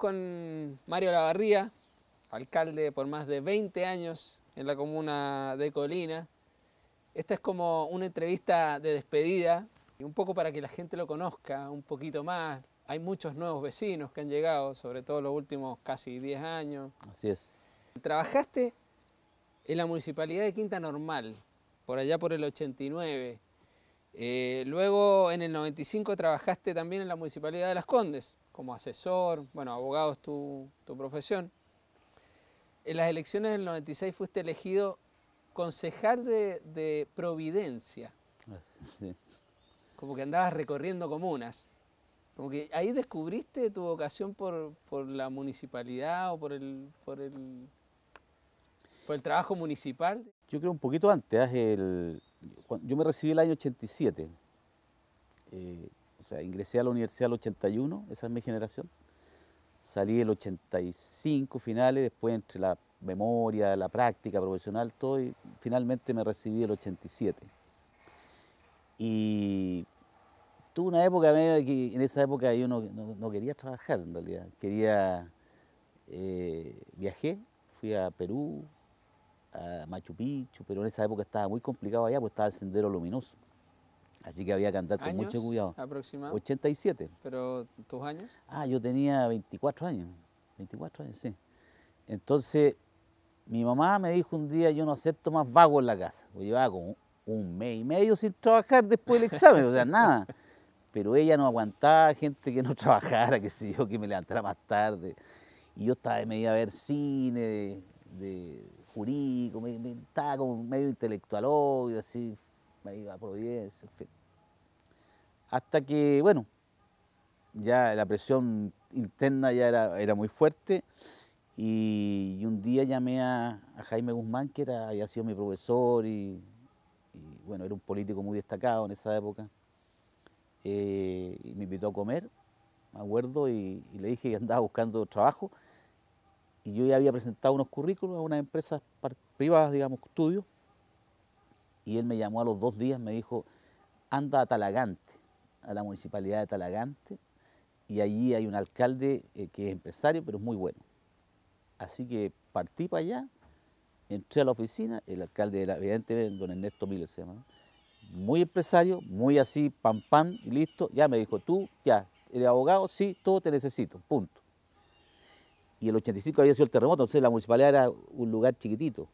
con Mario Lavarría, alcalde por más de 20 años en la comuna de Colina. Esta es como una entrevista de despedida, un poco para que la gente lo conozca un poquito más. Hay muchos nuevos vecinos que han llegado, sobre todo los últimos casi 10 años. Así es. Trabajaste en la municipalidad de Quinta Normal, por allá por el 89. Eh, luego en el 95 trabajaste también en la municipalidad de Las Condes como asesor, bueno, abogado es tu, profesión. En las elecciones del 96 fuiste elegido concejal de, Providencia. Como que andabas recorriendo comunas. Como que ahí descubriste tu vocación por, la municipalidad o por el, por el, por el trabajo municipal. Yo creo un poquito antes, ¿eh? yo me recibí el año 87 ingresé a la universidad el 81, esa es mi generación. Salí el 85 finales, después entre la memoria, la práctica profesional, todo, y finalmente me recibí el 87. Y tuve una época en esa época yo no, quería trabajar en realidad, quería, eh, viajé, fui a Perú, a Machu Picchu, pero en esa época estaba muy complicado allá porque estaba el sendero luminoso. Así que había que andar con mucho cuidado. aproximadamente? 87. ¿Pero tus años? Ah, yo tenía 24 años. 24 años, sí. Entonces, mi mamá me dijo un día, yo no acepto más vagos en la casa. Yo pues llevaba como un mes y medio sin trabajar después del examen, o sea, nada. Pero ella no aguantaba gente que no trabajara, que se yo, que me levantara más tarde. Y yo estaba, de media a ver cine, de, jurídico, me, me, estaba como medio intelectual, obvio, así, me iba a 10, en fin. Hasta que, bueno, ya la presión interna ya era, muy fuerte y, un día llamé a, Jaime Guzmán, que era, había sido mi profesor y, bueno, era un político muy destacado en esa época, eh, y me invitó a comer, me acuerdo, y, le dije que andaba buscando trabajo y yo ya había presentado unos currículos a unas empresas privadas, digamos, estudios, y él me llamó a los dos días, me dijo, anda a Talagante, a la municipalidad de Talagante, y allí hay un alcalde eh, que es empresario, pero es muy bueno. Así que partí para allá, entré a la oficina, el alcalde, era evidentemente, don Ernesto Miller se llama, muy empresario, muy así, pam, pam, y listo, ya me dijo, tú, ya, el abogado, sí, todo te necesito, punto. Y el 85 había sido el terremoto, entonces la municipalidad era un lugar chiquitito.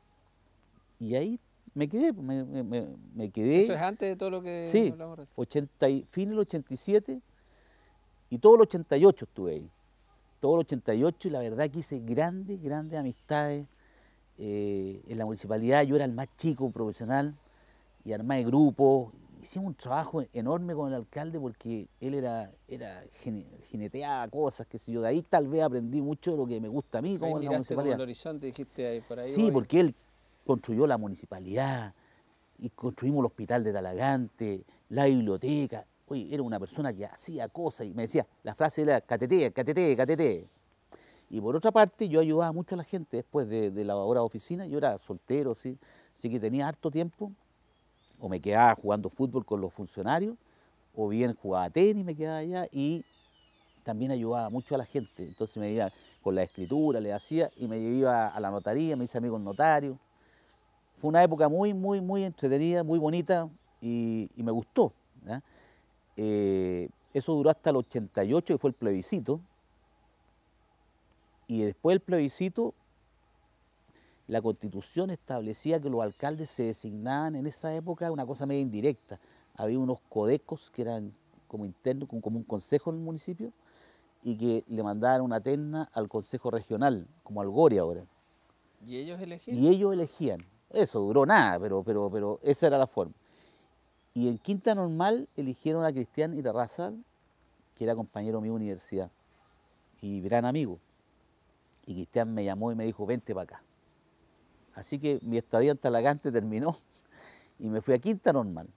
Y ahí me quedé, pues, me, quedé. Eso es antes de todo lo que sí, hablamos recién. 80 fin del 87 y todo el 88 estuve ahí. Todo el 88 y la verdad que hice grandes, grandes amistades. Eh, en la municipalidad yo era el más chico profesional y armé grupos. Hicimos un trabajo enorme con el alcalde porque él era, era jineteaba cosas, que sé yo. De ahí tal vez aprendí mucho de lo que me gusta a mí como en la municipalidad. el horizonte dijiste ahí, por ahí Sí, porque él construyó la municipalidad y construimos el hospital de Talagante, la biblioteca. Oye, era una persona que hacía cosas y me decía, la frase era catete, catete, catete. Y por otra parte, yo ayudaba mucho a la gente después de, la hora de oficina. Yo era soltero, ¿sí? así que tenía harto tiempo. O me quedaba jugando fútbol con los funcionarios, o bien jugaba tenis, me quedaba allá. Y también ayudaba mucho a la gente. Entonces me iba con la escritura, le hacía, y me iba a la notaría, me hice amigo notario fue una época muy, muy, muy entretenida, muy bonita y, me gustó. Eh, eso duró hasta el 88, que fue el plebiscito. Y después del plebiscito, la constitución establecía que los alcaldes se designaban en esa época una cosa media indirecta. Había unos codecos que eran como internos, como un consejo en el municipio, y que le mandaban una terna al consejo regional, como al ahora. ¿Y ellos elegían? Y ellos elegían. Eso duró nada, pero, pero, pero esa era la forma. Y en quinta normal eligieron a Cristian Raza, que era compañero mío mi universidad y gran amigo. Y Cristian me llamó y me dijo, vente para acá. Así que mi estadía en Talagante terminó y me fui a quinta normal.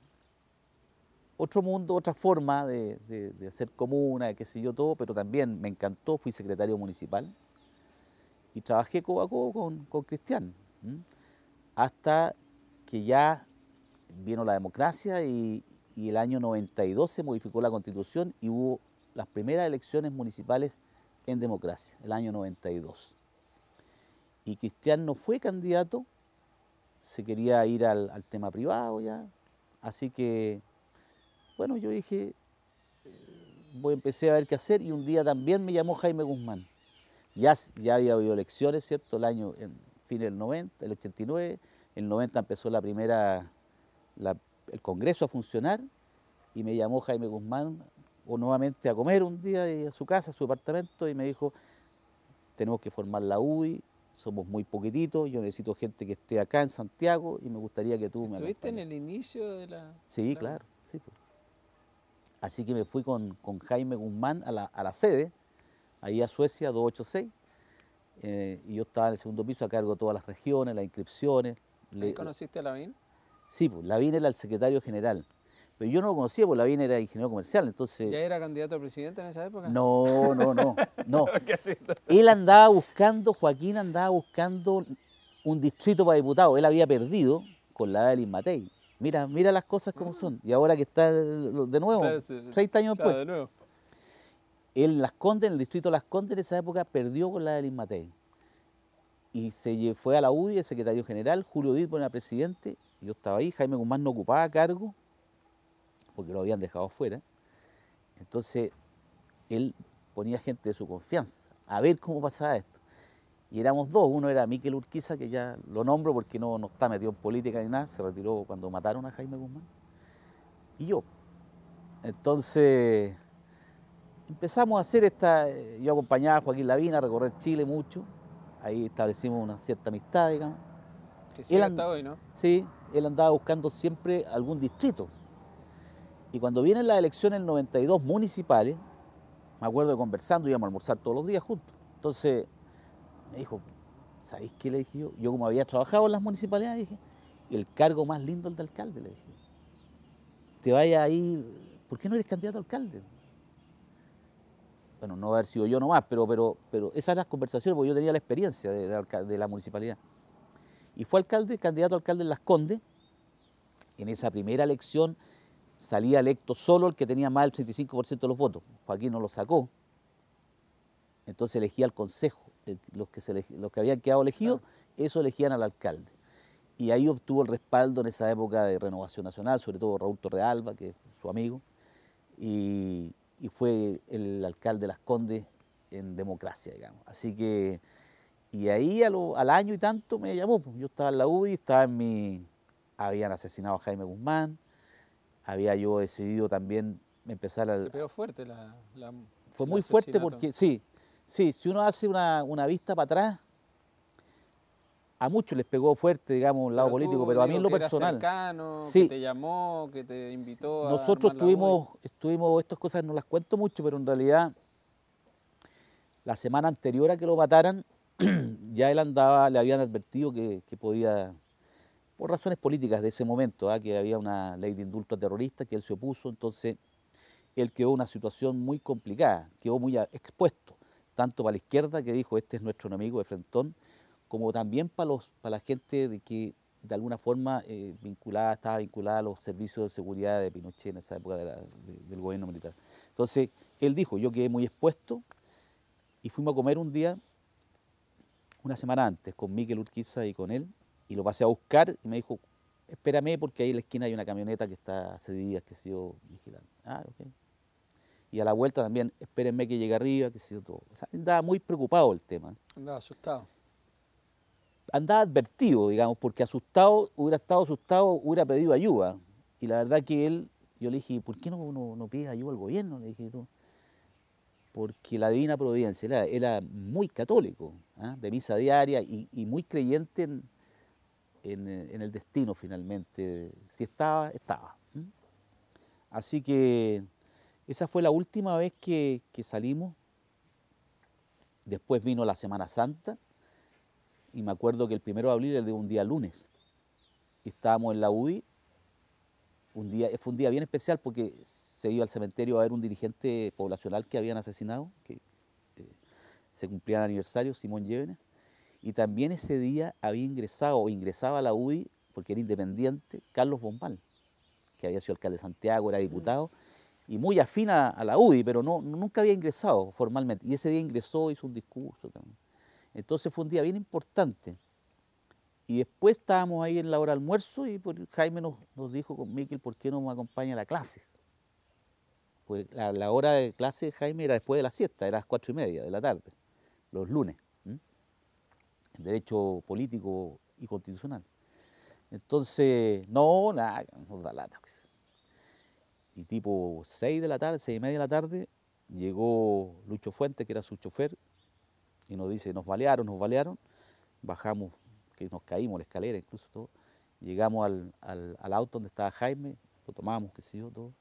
Otro mundo, otra forma de, de, hacer comuna, qué sé yo, todo, pero también me encantó, fui secretario municipal y trabajé codo a con, Cristian hasta que ya vino la democracia y, el año 92 se modificó la constitución y hubo las primeras elecciones municipales en democracia, el año 92. Y Cristian no fue candidato, se quería ir al, tema privado ya, así que, bueno, yo dije, eh, voy, empecé a ver qué hacer y un día también me llamó Jaime Guzmán. Ya, ya había habido elecciones, ¿cierto? El año, en fin del 90, el 89, el 90 empezó la primera, el congreso a funcionar y me llamó Jaime Guzmán o nuevamente a comer un día a su casa, a su departamento y me dijo, tenemos que formar la UDI, somos muy poquititos, yo necesito gente que esté acá en Santiago y me gustaría que tú me ¿Estuviste en el inicio de la...? Sí, claro, sí. Pues. Así que me fui con, Jaime Guzmán a la, sede, ahí a Suecia, 286, eh, y yo estaba en el segundo piso a cargo de todas las regiones, las inscripciones, le, conociste a Lavín? Sí, pues Lavín era el secretario general. Pero yo no lo conocía, porque Lavín era ingeniero comercial, entonces... ¿Ya era candidato a presidente en esa época? No, no, no, no. Él andaba buscando, Joaquín andaba buscando un distrito para diputado. Él había perdido con la de Matei. Mira, mira las cosas como ah. son. Y ahora que está de nuevo, 30 años después. Él Las en el distrito de Las Condes en esa época perdió con la de Matei y se fue a la UDI el secretario general, Julio Didbo era presidente, yo estaba ahí, Jaime Guzmán no ocupaba cargo, porque lo habían dejado fuera. Entonces, él ponía gente de su confianza, a ver cómo pasaba esto. Y éramos dos, uno era Miquel Urquiza, que ya lo nombro porque no, no está metido en política ni nada, se retiró cuando mataron a Jaime Guzmán, y yo. Entonces, empezamos a hacer esta, eh, yo acompañaba a Joaquín Lavina a recorrer Chile mucho, ahí establecimos una cierta amistad, digamos. él hoy, ¿no? Sí, él andaba buscando siempre algún distrito. Y cuando vienen las elecciones del 92 municipales, me acuerdo de conversando, íbamos a almorzar todos los días juntos. Entonces me dijo, ¿sabéis qué le dije yo? Yo como había trabajado en las municipalidades, dije, el cargo más lindo el de alcalde, le dije. Te vaya ahí, ¿por qué no eres candidato a alcalde? bueno, no a haber sido yo nomás, pero, pero, pero esas eran las conversaciones, porque yo tenía la experiencia de, de, la municipalidad. Y fue alcalde, candidato a alcalde en Las Condes. En esa primera elección salía electo solo el que tenía más del 35% de los votos. Joaquín no lo sacó. Entonces elegía al consejo. Los que, se los que habían quedado elegidos, eso elegían al alcalde. Y ahí obtuvo el respaldo en esa época de Renovación Nacional, sobre todo Raúl Torrealba, que es su amigo. Y, y fue el alcalde de Las Condes en democracia, digamos. Así que, y ahí al año y tanto me llamó, pues. yo estaba en la UDI, estaba en mi, habían asesinado a Jaime Guzmán, había yo decidido también empezar al... Te pegó fuerte la... fue muy fuerte porque, sí, sí, si uno hace una, una vista para atrás, a muchos les pegó fuerte, digamos, un lado político, pero a mí en lo personal. Cercano, que te llamó, que te invitó Nosotros tuvimos, estuvimos, estas cosas no las cuento mucho, pero en realidad la semana anterior a que lo mataran, ya él andaba, le habían advertido que, podía, por razones políticas de ese momento, ¿ah? que había una ley de indulto a terroristas, que él se opuso, entonces él quedó en una situación muy complicada, quedó muy expuesto, tanto para la izquierda que dijo, este es nuestro enemigo de Frentón, como también para, los, para la gente de que de alguna forma eh, vinculada, estaba vinculada a los servicios de seguridad de Pinochet en esa época del gobierno militar. Entonces, él dijo, yo quedé muy expuesto y fuimos a comer un día, una semana antes, con Miguel Urquiza y con él, y lo pasé a buscar y me dijo, espérame porque ahí en la esquina hay una camioneta que está hace días que ha sido vigilante. Ah, ok. Y a la vuelta también, espérenme que llegue arriba, que ha sido todo. O sea, andaba muy preocupado el tema. Andaba asustado andaba advertido, digamos, porque asustado, hubiera estado asustado, hubiera pedido ayuda. Y la verdad que él, yo le dije, ¿por qué no, no, pides ayuda al gobierno? Le dije tú. Porque la divina providencia, era, muy católico, ¿ah? de misa diaria y, muy creyente en, el destino finalmente. Si estaba, estaba. Así que esa fue la última vez que, que salimos. Después vino la Semana Santa y me acuerdo que el primero de abril era de un día lunes. Estábamos en la UDI, un día, fue un día bien especial porque se iba al cementerio a ver un dirigente poblacional que habían asesinado, que eh, se cumplía el aniversario, Simón Llévenes, y también ese día había ingresado o ingresaba a la UDI, porque era independiente, Carlos Bombal, que había sido alcalde de Santiago, era diputado, y muy afín a, la UDI, pero no, nunca había ingresado formalmente, y ese día ingresó, hizo un discurso también. Entonces fue un día bien importante. Y después estábamos ahí en la hora de almuerzo y pues, Jaime nos, dijo con Miquel, ¿por qué no me acompaña a las clases? Pues la, la, hora de clase Jaime era después de la siesta, eran las cuatro y media de la tarde, los lunes, derecho político y constitucional. Entonces, no, nada, no da lata. Pues. Y tipo seis de la tarde, seis y media de la tarde, llegó Lucho Fuente que era su chofer, y nos dice, nos balearon, nos balearon, bajamos, que nos caímos la escalera incluso todo, llegamos al, auto donde estaba Jaime, lo tomamos, que sé yo, todo.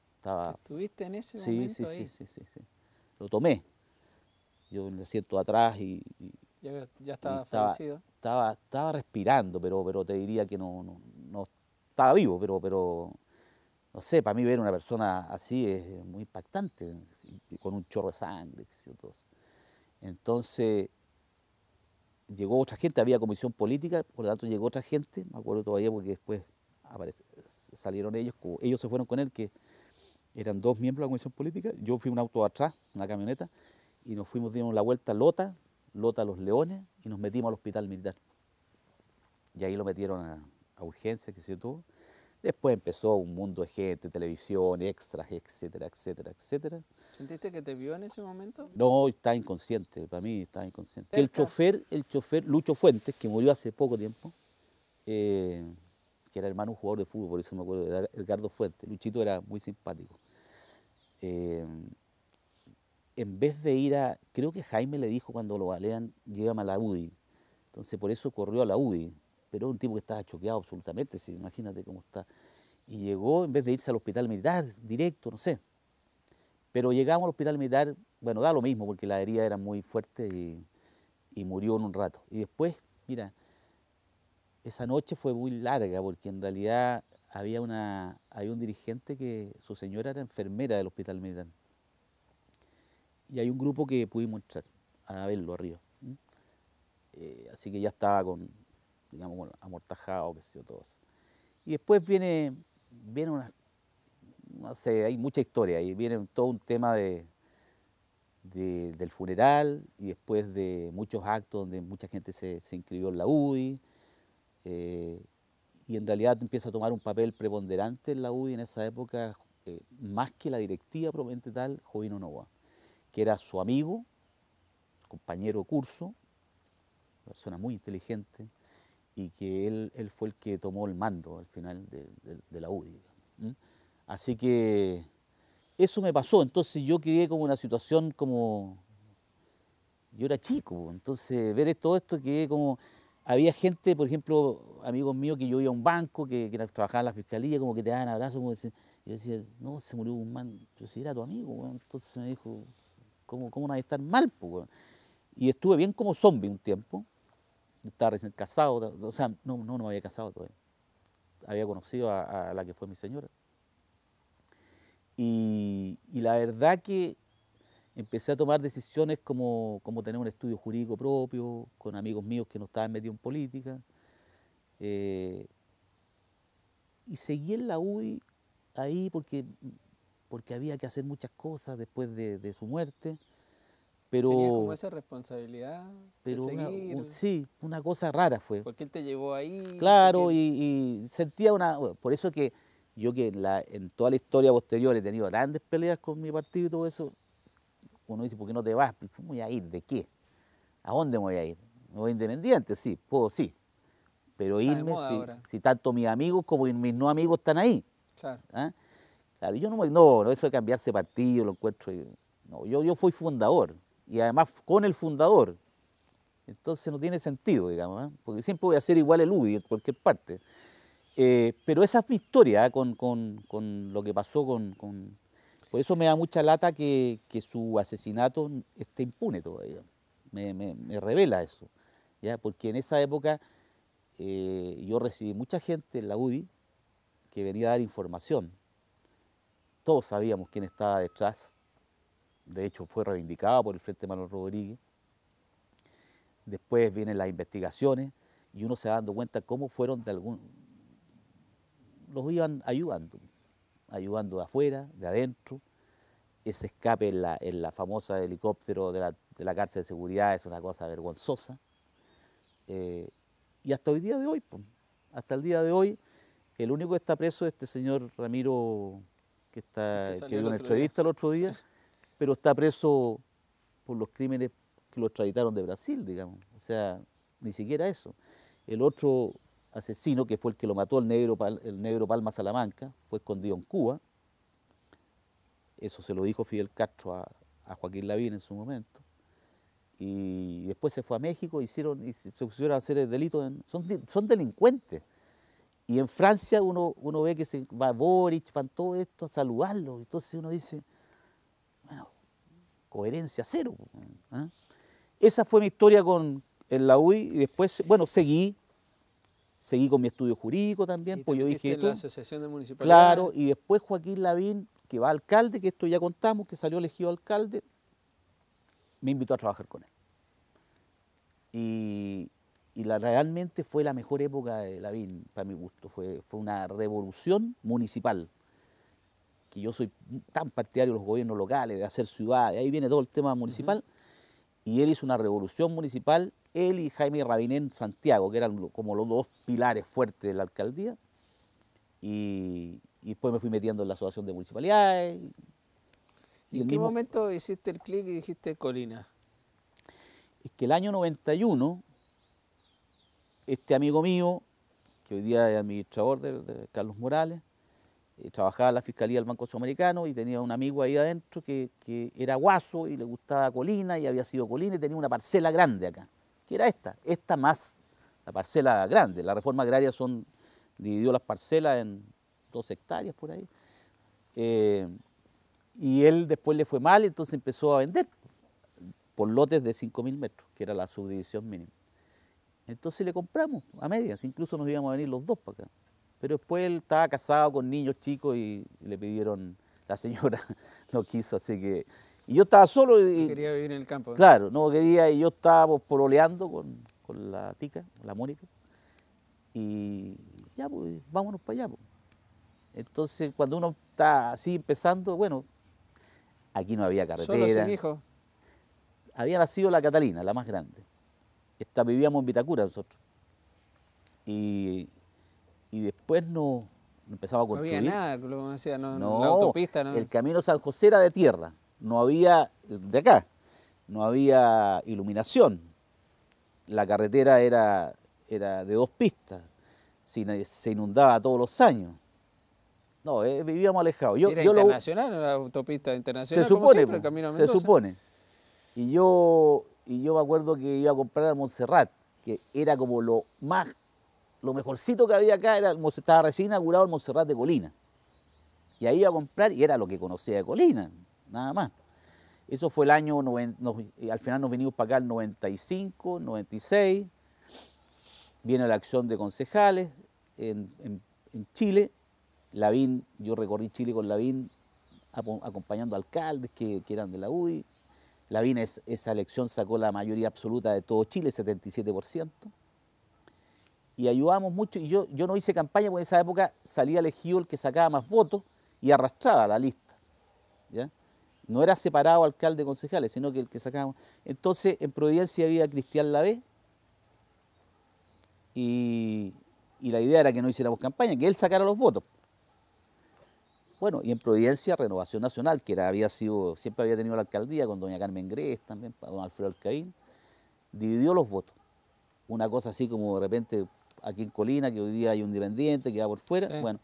¿Estuviste en ese momento sí, ahí? Sí, sí, sí, sí, lo tomé. Yo me siento atrás y... ya, ya estaba, y estaba, respirando, pero, pero te diría que no, no, estaba vivo, pero, pero no sé, para mí ver una persona así es muy impactante, con un chorro de sangre, todo. Entonces, llegó otra gente, había comisión política, por lo tanto llegó otra gente, me acuerdo todavía porque después salieron ellos, ellos se fueron con él, que eran dos miembros de la comisión política, yo fui un auto atrás, una camioneta, y nos fuimos, dimos la vuelta Lota, Lota a los Leones, y nos metimos al hospital militar. Y ahí lo metieron a, a urgencia, que se tuvo. Después empezó un mundo de gente, televisión, extras, etcétera, etcétera, etcétera. ¿Sentiste que te vio en ese momento? No, estaba inconsciente, para mí estaba inconsciente. El chofer, el chofer Lucho Fuentes, que murió hace poco tiempo, eh, que era hermano un jugador de fútbol, por eso me acuerdo, Edgardo Fuentes. Luchito era muy simpático. Eh, en vez de ir a, creo que Jaime le dijo cuando lo balean, llévame a la UDI. Entonces por eso corrió a la UDI pero un tipo que estaba choqueado absolutamente, si imagínate cómo está. Y llegó, en vez de irse al hospital militar directo, no sé. Pero llegamos al hospital militar, bueno, da lo mismo porque la herida era muy fuerte y, murió en un rato. Y después, mira, esa noche fue muy larga porque en realidad había, una, había un dirigente que su señora era enfermera del hospital militar. Y hay un grupo que pudimos entrar a verlo arriba. ¿Mm? Eh, así que ya estaba con digamos, amortajado, que sé yo, todo Y después viene, viene una, no sé, hay mucha historia, y viene todo un tema de, del funeral y después de muchos actos donde mucha gente se, inscribió en la UDI. Eh, y en realidad empieza a tomar un papel preponderante en la UDI en esa época, eh, más que la directiva probablemente tal, Jovino Nova, que era su amigo, compañero curso, persona muy inteligente, y que él, él fue el que tomó el mando al final de, la UDI. Así que eso me pasó, entonces yo quedé como una situación como... Yo era chico, entonces ver todo esto que como... Había gente, por ejemplo, amigos míos que yo iba a un banco, que, que trabajaba en la fiscalía, como que te daban abrazos, y decían, yo decía, no, se murió un man, yo decía, era tu amigo, entonces me dijo, ¿cómo, cómo no hay que estar mal? Y estuve bien como zombie un tiempo, estaba recién casado, o sea, no, no, me había casado todavía. Había conocido a, la que fue mi señora. Y, la verdad que empecé a tomar decisiones como, como, tener un estudio jurídico propio, con amigos míos que no estaban metidos en política. Eh, y seguí en la UDI ahí porque, porque había que hacer muchas cosas después de, de su muerte. Pero, esa responsabilidad. de sí, una cosa rara fue. Porque él te llevó ahí. Claro, y, sentía una. Por eso que yo, que en, la, en toda la historia posterior he tenido grandes peleas con mi partido y todo eso. Uno dice, ¿por qué no te vas? ¿Cómo voy a ir? ¿De qué? ¿A dónde me voy a ir? ¿Me voy independiente? Sí, puedo, sí. Pero irme, si, tanto mis amigos como mis no amigos están ahí. Claro. ¿ah? Claro, yo no, no, eso de cambiarse partido, lo encuentro. No, yo, yo fui fundador y además con el fundador. Entonces no tiene sentido, digamos, ¿eh? porque siempre voy a ser igual el UDI en cualquier parte. Eh, pero esa es mi historia ¿eh? con, lo que pasó con, Por eso me da mucha lata que, su asesinato esté impune todavía. Me, revela eso, ¿ya? porque en esa época yo recibí mucha gente en la UDI que venía a dar información. Todos sabíamos quién estaba detrás de hecho fue reivindicada por el Frente Manuel Rodríguez. Después vienen las investigaciones y uno se va dando cuenta cómo fueron de algún... Los iban ayudando, ayudando de afuera, de adentro. Ese escape en la, en la famosa helicóptero de la, de la, cárcel de seguridad es una cosa vergonzosa. Eh, y hasta el día de hoy, hasta el día de hoy, el único que está preso es este señor Ramiro, que, está, que dio una entrevista el otro día. pero está preso por los crímenes que lo extraditaron de Brasil, digamos. O sea, ni siquiera eso. El otro asesino, que fue el que lo mató el negro, el negro Palma Salamanca, fue escondido en Cuba. Eso se lo dijo Fidel Castro a, a Joaquín Lavín en su momento. Y después se fue a México, hicieron, y se pusieron a hacer el delito. son, son delincuentes. Y en Francia uno, uno ve que se va Boric, van todo esto a saludarlo. Entonces uno dice, coherencia cero. ¿ah? Esa fue mi historia con en la UI y después, bueno, seguí, seguí con mi estudio jurídico también, pues yo dije... la Asociación de Claro, y después Joaquín Lavín, que va alcalde, que esto ya contamos, que salió elegido alcalde, me invitó a trabajar con él. Y, realmente fue la mejor época de Lavín, para mi gusto. Fue, fue una revolución municipal que yo soy tan partidario de los gobiernos locales, de hacer ciudades, ahí viene todo el tema municipal, y él hizo una revolución municipal, él y Jaime Rabinén Santiago, que eran como los dos pilares fuertes de la alcaldía, y, y después me fui metiendo en la asociación de municipalidades. ¿Y, en qué momento hiciste el clic y dijiste Colina? Es que el año 91, este amigo mío, que hoy día es administrador de Carlos Morales, eh, trabajaba en la Fiscalía del Banco Sudamericano y tenía un amigo ahí adentro que, era guaso y le gustaba Colina y había sido Colina y tenía una parcela grande acá, que era esta, esta más la parcela grande. La reforma agraria son, dividió las parcelas en dos hectáreas por ahí. Eh, y él después le fue mal, entonces empezó a vender por lotes de 5.000 metros, que era la subdivisión mínima. Entonces le compramos a medias, incluso nos íbamos a venir los dos para acá. Pero después él estaba casado con niños chicos y le pidieron, la señora no quiso, así que... Y yo estaba solo y... Quería vivir en el campo. Claro, no quería, y yo estaba pololeando con, la tica, la Mónica. Y ya, pues, vámonos para allá. Pues. Entonces, cuando uno está así empezando, bueno, aquí no había carretera. ¿Solo sin hijo? Había nacido la Catalina, la más grande. Esta, vivíamos en Vitacura nosotros. Y y después no, empezaba a construir. No había nada, como decía, no, no, autopista. El camino San José era de tierra, no había, de acá, no había iluminación. La carretera era, era de dos pistas, se inundaba todos los años. No, eh, vivíamos alejados. Yo, era internacional, la autopista internacional. Se supone, el se supone. Y yo, y yo me acuerdo que iba a comprar a Montserrat, que era como lo más lo mejorcito que había acá era, estaba recién inaugurado el Montserrat de Colina. Y ahí iba a comprar y era lo que conocía de Colina, nada más. Eso fue el año, al final nos vinimos para acá el 95, 96. Viene la acción de concejales en, Chile. Lavín, yo recorrí Chile con Lavín acompañando alcaldes que, eran de la UDI. Lavín es, esa elección sacó la mayoría absoluta de todo Chile, 77% y ayudábamos mucho. Y yo, yo no hice campaña porque en esa época salía elegido el que sacaba más votos y arrastraba la lista. ¿ya? No era separado alcalde concejales, sino que el que sacaba. Entonces en Providencia había Cristian Lavé y, y la idea era que no hiciéramos campaña, que él sacara los votos. Bueno, y en Providencia, Renovación Nacional, que era, había sido, siempre había tenido la alcaldía con doña Carmen Grés también, don Alfredo Alcaín, dividió los votos. Una cosa así como de repente aquí en Colina, que hoy día hay un dependiente que va por fuera. Bueno,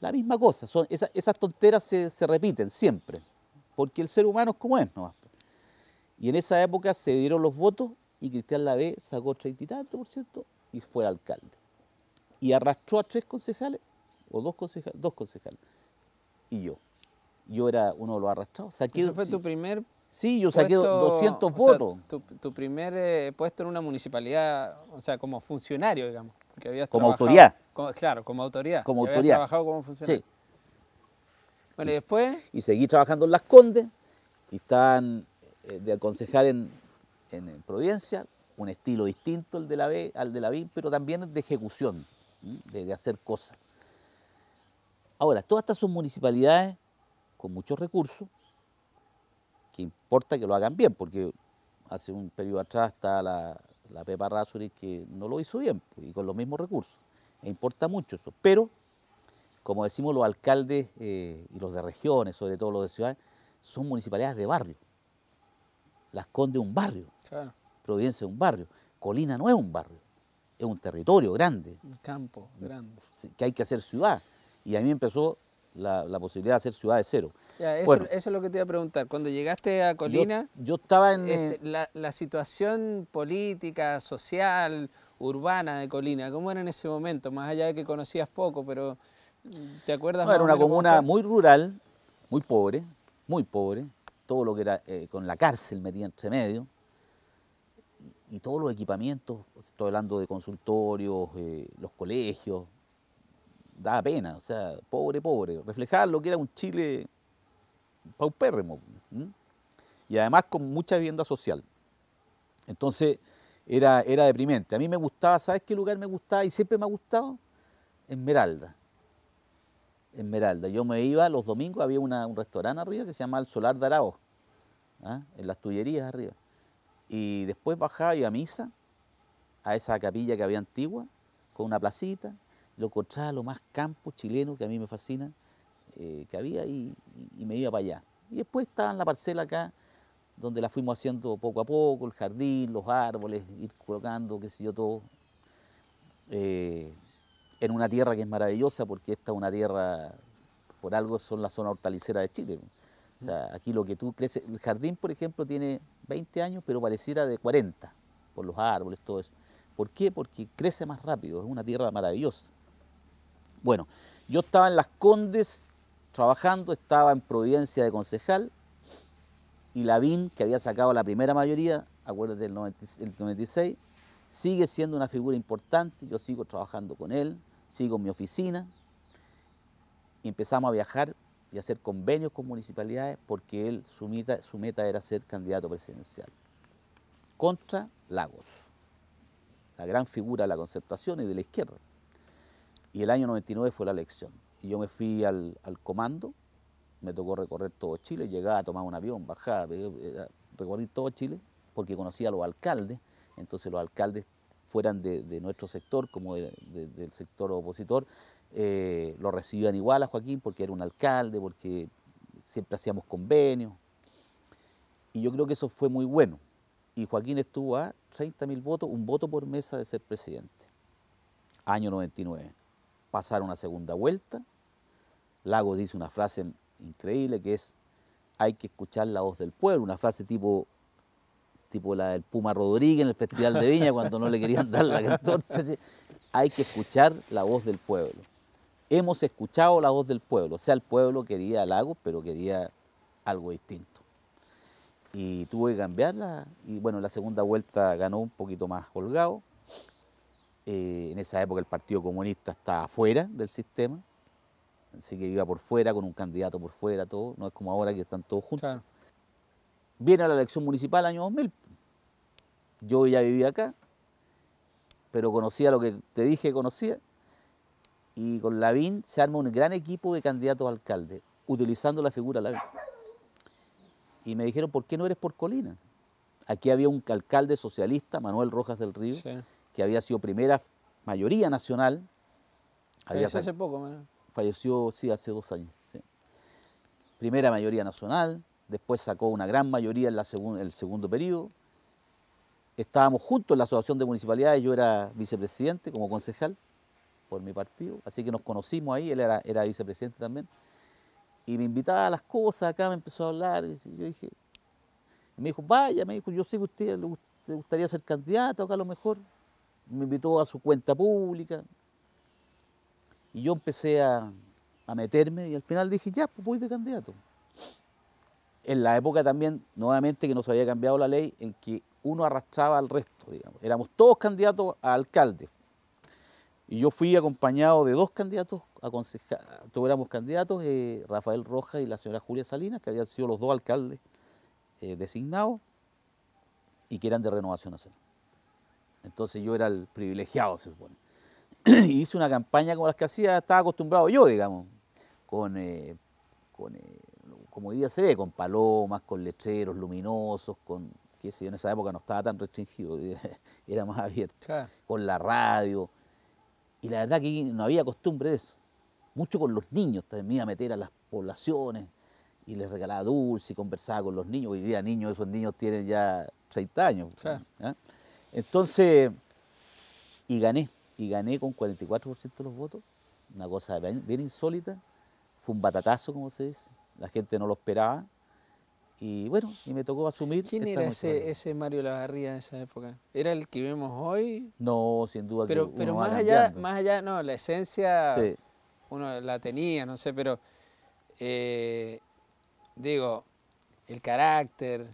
la misma cosa, son, esas, esas tonteras se, repiten siempre, porque el ser humano es como es, ¿no? Y en esa época se dieron los votos y Cristian Lavé sacó treinta y tanto por ciento y fue alcalde. Y arrastró a tres concejales, o dos concejales, dos concejales, y yo. Yo era uno de los arrastrados. ¿eso fue tu primer Sí, yo saqué votos. tu, primer eh, puesto en una municipalidad, o sea, como funcionario, digamos como autoridad. claro, como autoridad. Como trabajado como funcionario. Bueno, y, después... Y seguí trabajando en Las Condes y estaban eh, de aconsejar en, en, Providencia un estilo distinto al de la B, al de la BIM, pero también de ejecución, de, de hacer cosas. Ahora, todas estas son municipalidades con muchos recursos, que importa que lo hagan bien, porque hace un periodo atrás está la, la Pepa Razuri que no lo hizo bien pues, y con los mismos recursos. E importa mucho eso. Pero, como decimos, los alcaldes eh, y los de regiones, sobre todo los de ciudades, son municipalidades de barrio. Las Conde es un barrio. Providencia es un barrio. Colina no es un barrio. Es un territorio grande. Un campo grande. Que hay que hacer ciudad. Y a mí empezó la posibilidad de hacer ciudad de cero eso, es lo que te iba a preguntar. Cuando llegaste a Colina, yo, estaba en este, eh, la, situación política, social, urbana de Colina. ¿Cómo era en ese momento? Más allá de que conocías poco, pero mm, ¿te acuerdas? No, era una comuna muy rural, muy pobre, muy pobre. Todo lo que era eh, con la cárcel metida entre medio y todos los equipamientos, estoy hablando de consultorios, eh, los colegios, daba pena, o sea, pobre, pobre, reflejar lo que era un Chile paupérrimo y además con mucha vivienda social. Entonces era, era deprimente. A mí me gustaba, ¿sabes qué lugar me gustaba y siempre me ha gustado? Esmeralda. Esmeralda. Yo me iba los domingos, había un restaurante arriba que se llama El Solar de Arao, ¿ah? en las Tullerías arriba. Y después bajaba y a misa, a esa capilla que había antigua, con una placita, lo encontraba lo más campo chileno que a mí me fascina eh, que había y, me iba para allá. Y después estaba en la parcela acá, donde la fuimos haciendo poco a poco, el jardín, los árboles, ir colocando, qué sé yo, todo. Eh, en una tierra que es maravillosa, porque esta es una tierra, por algo son la zona hortalicera de Chile. O sea, aquí lo que tú creces, el jardín, por ejemplo, tiene 20 años, pero pareciera de 40, por los árboles, todo eso. ¿Por qué? Porque crece más rápido, es una tierra maravillosa. Bueno, yo estaba en Las Condes trabajando, estaba en Providencia de concejal y Lavín, que había sacado la primera mayoría, acuerdo del 96, sigue siendo una figura importante, yo sigo trabajando con él, sigo en mi oficina empezamos a viajar y a hacer convenios con municipalidades porque él, su meta era ser candidato presidencial contra Lagos, la gran figura de la concertación y de la izquierda. Y el año 99 fue la elección yo me fui al, comando, me tocó recorrer todo Chile, llegaba, tomaba un avión, bajaba, eh, recorrí todo Chile, porque conocía a los alcaldes, entonces los alcaldes fueran de, nuestro sector como del sector opositor, eh, lo recibían igual a Joaquín porque era un alcalde, porque siempre hacíamos convenios, y yo creo que eso fue muy bueno. Y Joaquín estuvo a 30.000 votos, un voto por mesa de ser presidente. Año 99. Pasaron una segunda vuelta, Lago dice una frase increíble que es, hay que escuchar la voz del pueblo, una frase tipo, tipo la del Puma Rodríguez en el Festival de Viña cuando no le querían dar la cantor. Hay que escuchar la voz del pueblo. Hemos escuchado la voz del pueblo, o sea, el pueblo quería a Lago, pero quería algo distinto. Y tuvo que cambiarla y bueno, la segunda vuelta ganó un poquito más holgado. Eh, en esa época el Partido Comunista estaba fuera del sistema así que iba por fuera, con un candidato por fuera, todo, no es como ahora que están todos juntos. Viene a la elección municipal año 2000. Yo ya vivía acá, pero conocía lo que te dije conocía. Y con Lavín se arma un gran equipo de candidatos a alcalde, utilizando la figura Lavín. Y me dijeron, ¿por qué no eres por Colina? Aquí había un alcalde socialista, Manuel Rojas del Río, que había sido primera mayoría nacional. Había hace poco, falleció, sí, hace dos años. Primera mayoría nacional, después sacó una gran mayoría en la el segundo periodo. Estábamos juntos en la Asociación de Municipalidades, yo era vicepresidente como concejal por mi partido, así que nos conocimos ahí, él era, era vicepresidente también. Y me invitaba a las cosas, acá me empezó a hablar, y yo dije, me dijo, vaya, me dijo, yo sé que usted le gustaría ser candidato acá a lo mejor. Me invitó a su cuenta pública, y yo empecé a, meterme y al final dije, ya, pues voy de candidato. En la época también, nuevamente, que no se había cambiado la ley en que uno arrastraba al resto, digamos. Éramos todos candidatos a alcalde. Y yo fui acompañado de dos candidatos a tuviéramos candidatos, eh, Rafael Rojas y la señora Julia Salinas, que habían sido los dos alcaldes eh, designados y que eran de Renovación Nacional. Entonces yo era el privilegiado, se supone. hice una campaña como las que hacía, estaba acostumbrado yo, digamos, con, eh, eh, como hoy día se ve, con palomas, con letreros luminosos, con, qué sé yo, en esa época no estaba tan restringido, era más abierto, con la radio. Y la verdad que no había costumbre de eso. Mucho con los niños, también me iba a meter a las poblaciones y les regalaba dulce y conversaba con los niños. Hoy día niños, esos niños tienen ya 30 años. Entonces, y gané y gané con 44% de los votos, una cosa bien, insólita, fue un batatazo, como se dice, la gente no lo esperaba. Y bueno, y me tocó asumir. ¿Quién era ese, Mario Lavarría en esa época? ¿Era el que vemos hoy? No, sin duda pero, que Pero más allá, más allá, no, la esencia uno la tenía, no sé, pero eh, digo, el carácter,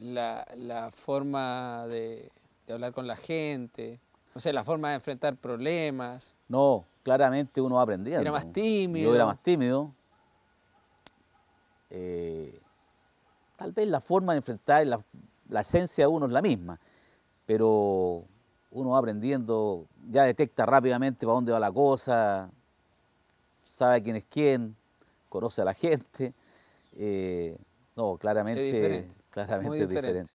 la, forma de, hablar con la gente, o sea, la forma de enfrentar problemas. No, claramente uno aprendía. Era más tímido. Yo era más tímido. Eh, tal vez la forma de enfrentar, la, esencia de uno es la misma, pero uno va aprendiendo, ya detecta rápidamente para dónde va la cosa, sabe quién es quién, conoce a la gente. Eh, no, claramente, claramente es diferente.